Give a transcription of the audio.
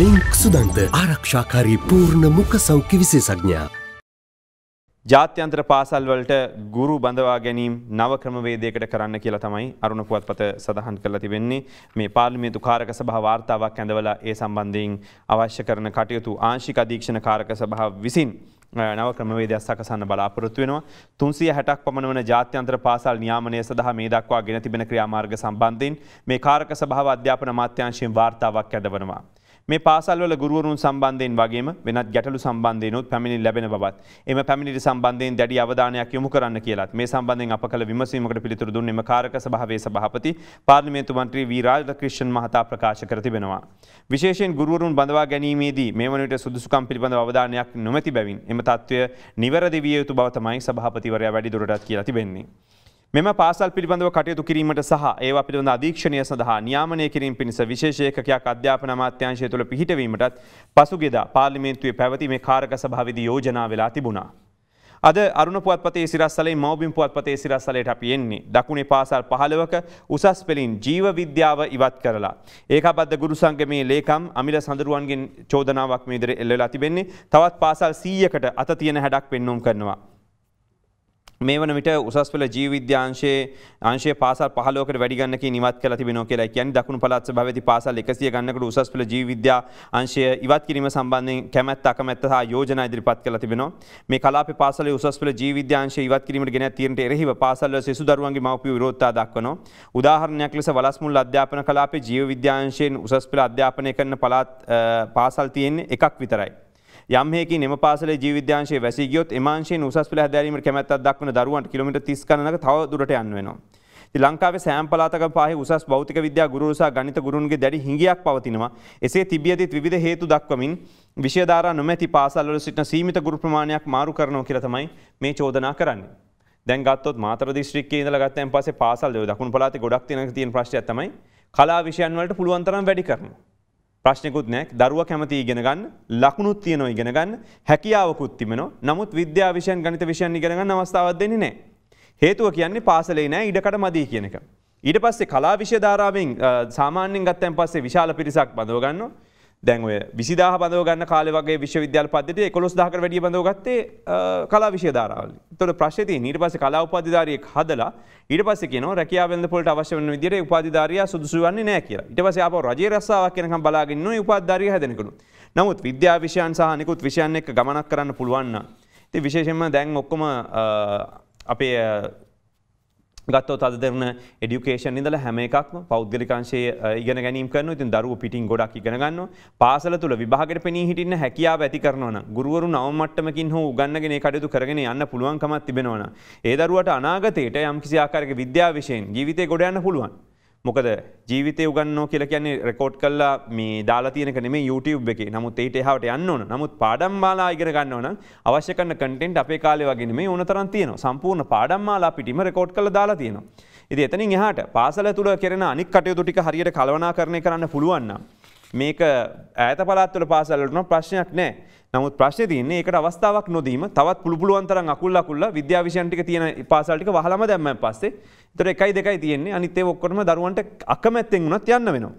Link සුදන්ත ආරක්ෂාකාරී පූර්ණ මුක සෞඛ්‍ය විශේසඥා. ජාත්‍යන්ත්‍ර පාසල්වලට ගුරු බඳවා ගැනීම් නව ක්‍රමවේදයකට කරන්න කියලා තමයි අරුණ පුවත්පත සඳහන් කරලා තිබෙන්නේ මේ පාර්ලිමේන්තු කාරක සභා වාර්තාවක් ඇඳවලා ඒ සම්බන්ධයෙන් අවශ්‍ය කරන කටයුතු ආංශික අධීක්ෂණ කාරක සභාව විසින් නව ක්‍රමවේදයක් සකසන්න බලාපොරොත්තු වෙනවා තුන්සිය හැටක් පමණ වන ජාත්‍යන්ත්‍ර පාසල් නියාමනය සඳහා මේ දක්වා ගෙන තිබෙන ක්‍රියාමාර්ග සම්බන්ධයෙන් මේ කාරක සභාව අධ්‍යාපන අමාත්‍යංශයෙන් වාර්තාවක් ඇඳවනවා. මේ පාසල්වල ගුරුවරුන් සම්බන්ධයෙන් වගේම වෙනත් ගැටලු සම්බන්ධයනොත් පැමිණි ලැබෙන බවත් එම පැමිණිට සම්බන්ධයෙන් දැඩි අවධානයක් යොමු කරන්න කියලත් මේ සම්බන්ධයෙන් අප කළ විමසීමකට පිළිතුරු දුන් එම කාරක සභාවේ සභාපති පාර්ලිමේන්තු මන්ත්‍රී වී රාජලක්‍රිෂන් මහතා ප්‍රකාශ කර තිබෙනවා. විශේෂයෙන් ගුරුවරුන් බඳවා ගැනීමේදී මේ වනවිට සුදුසුකම් පිළිබඳ අවධානයක් නොමැති බැවින් එම තත්ත්වය නිවැරදි විය යුතු බව තමයි සභාපතිවරයා වැඩිදුරටත් කියලා තිබෙන්නේ. මෙම පාසල් පිළිබඳව කටයුතු කිරීමට සහ ඒ පිළිබඳ අධීක්ෂණය සඳහා නියාමනය කිරීම පිණිස විශේෂයකයක් අධ්‍යාපන අමාත්‍යංශය තුළ පිහිටවීමටත් පසුගෙදා පාර්ලිමේන්තුවේ පැවති මේ කාරක සභාවිදි යෝජනා වෙලා තිබුණා. අද අරුණ පුවත්පතේ සිරස්සලේ මවබිම් පුවත්පතේ සිරස්සලයට අපි එන්නේ දකුණේ පාසල් පහළවක උසස් පෙළින් ජීව විද්‍යාව ඉවත් කරලා. ඒකාබද්ධ ගුරු සංගමේ ලේකම් අමිල සඳරුවන්ගෙන් චෝදනාවක් මේ ඉදිරියේ එල්ලලා තිබෙන්නේ තවත් පාසල් 100කට අත තියෙන හැඩක් පෙන්වුම් කරනවා. මේ වන විට උසස් පෙළ ජීවිද්‍යාංශයේ අංශය පාසල් පහලෝකට වැඩිගන්නක නිවත් කල තිබෙනෝ කියලා කියන් දකුණු පළත් භවති පාසල් එකසිය ගන්නකට උසස් පෙළ ජීවිද්‍යා අංශය ඉවත් කිරීම සම්බන්ධයෙන් කැමැත් අකමැත්ත හා යෝජනා ඉදිරිපත් කළ තිබෙනවා මේ කලාප පාසල උසස් පෙළ ජීවිද්‍යාංශය ඉවත් කිරීමට ගෙන තීරණයට එරෙහිව පාසල්වල සිසු දරුවන්ගේ මව්පිය විරෝධතා දක්වනවා උදාහරණයක් ලෙස වලස්මුල්ල අධ්‍යාපන කලාපේ ජීව විද්‍යාංශයෙන් උසස් පෙළ අධ්‍යාපනය කරන පළාත් පාසල් තියෙන්නේ එකක් විතරයි යම් හේකින් එම පාසලේ ජීව විද්‍යාංශයේ වැසී ගියොත් එමාංශයෙන් උසස් පෙළ හැදෑරීමේ කැමැත්තක් දක්වන දරුවන්ට කිලෝමීටර් 30 ගණනක තව දුරට යන්න වෙනවා. ඉතින් ලංකාවේ සෑම පළාතක පාහේ උසස් භෞතික විද්‍යා ගුරුවරු සහ ගණිත ගුරුන්ගේ දැඩි හිඟියක් පවතිනවා. එසේ තිබියදීත් විවිධ හේතු දක්වමින් විෂය ධාරා නොමැති පාසල්වල සිටින සීමිත ගුරු ප්‍රමාණයක් මාරු කරනවා කියලා තමයි මේ චෝදනා කරන්නේ. දැන් ගත්තොත් මාතර දිස්ත්‍රික්කයේ ඉඳලා ගත්තයින් පස්සේ පාසල් දේ දකුණු පළාතේ ගොඩක් තියෙන තියෙන ප්‍රශ්නයක් තමයි කලා විෂයන් වලට පුළුවන් තරම් වැඩි කරනවා. ප්‍රශ්නකුත් නෑ දරුව කැමති ඉගෙන ගන්න ලකුණුත් තියෙනවා ඉගෙන ගන්න හැකියාවකුත් තිබෙනවා නමුත් විද්‍යා විෂයන් ගණිත විෂයන් ඉගෙන ගන්න අවස්ථාවක් දෙන්නේ නෑ හේතුව කියන්නේ පාසලේ නෑ ඉඩකඩ මදි කියන එක ඊට පස්සේ කලා විෂය ධාරාවෙන් සාමාන්‍යයෙන් ගත්තන් පස්සේ විශාල පිරිසක් බඳව ගන්නවා දැන් ඔය විසිදාහ බඳව ගන්න කාලේ වගේ විශ්වවිද්‍යාල පද්ධතිය 11000කට වැඩිය බඳව ගත්තේ කලා විෂය ධාරාවල. එතකොට ප්‍රශ්නේ තියෙන්නේ ඊට පස්සේ කලා උපාධිධාරියෙක් හදලා ඊට පස්සේ කියනවා රැකියාව වෙළඳ පොළට අවශ්‍ය වෙන විදිහට ඒ උපාධිධාරියා සුදුසු වන්නේ නැහැ කියලා. ඊට පස්සේ ආපහු රජයේ රස්සාවක් වෙනකම් බලාගෙන ඉන්නවා ඒ උපාධිධාරිය හැදෙනකලු. නමුත් විද්‍යා විෂයන් සහ අනිකුත් විෂයන් එක්ක ගමනක් කරන්න පුළුවන් නම් ඉතින් විශේෂයෙන්ම දැන් ඔක්කොම අපේ ගත්තව තද දෙරන එඩියුකේෂන් ඉඳල හැම එකක්ම පෞද්ගලිකංශය ඉගෙන ගැනීම කරන ඉතින් දරුව පිටින් ගොඩක් ඉගෙනගන්න පාසල තුළ විභාගට පෙනී හිටින්න හැකියාව ඇති කරනවන ගුරුවරු නවමට්ටමකින් හෝ උගන්නගෙන කටයුතු කරගෙන යන්න පුළුවන්කමත් තිබෙනවන ඒ දරුවට අනාගතයට යම් කිසි ආකාරයක විද්‍යාව විශයෙන් ජීවිතය ගොඩ යන්න පුළුවන් මොකද ජීවිතය උගන්නෝ කියලා කියන්නේ රෙකෝඩ් කල්ලා මේ දාලා තියෙනක නෙමේ YouTube එකේ. නමුත් ඒට එහාට යන්න ඕන. නමුත් පාඩම් මාලා ඉගෙන ගන්න ඕන නම් අවශ්‍ය කරන කන්ටෙන්ට් අපේ කාලේ වගේ නෙමේ ඕන තරම් තියෙනවා. සම්පූර්ණ පාඩම් මාලා පිටිම රෙකෝඩ් කරලා දාලා තියෙනවා. ඉතින් එතනින් එහාට පාසල තුල කරන අනික් කටයුතු ටික හරියට කලවණාකරණය කරන්න පුළුවන් නම් මේක ඇත පලත්වල පාසල්ලන ප්‍රශ්නයක් නෑ නමුත් ප්‍රශ්න තියන්නේ එකට අවස්ථාවක් නොදීම තවත් පුළුපුලුවන්තර අකුල්ලකුල්ල විද්‍යාවිෂන්ටික තියෙන පාසල්ටික හලම දැම්ම පස්සේ තර එකයි දෙකයි තියන්නේ අනිතේ ඔක්කොම දරුවන්ට අකමැත්තෙන් වුණත් යන්න වෙනවා.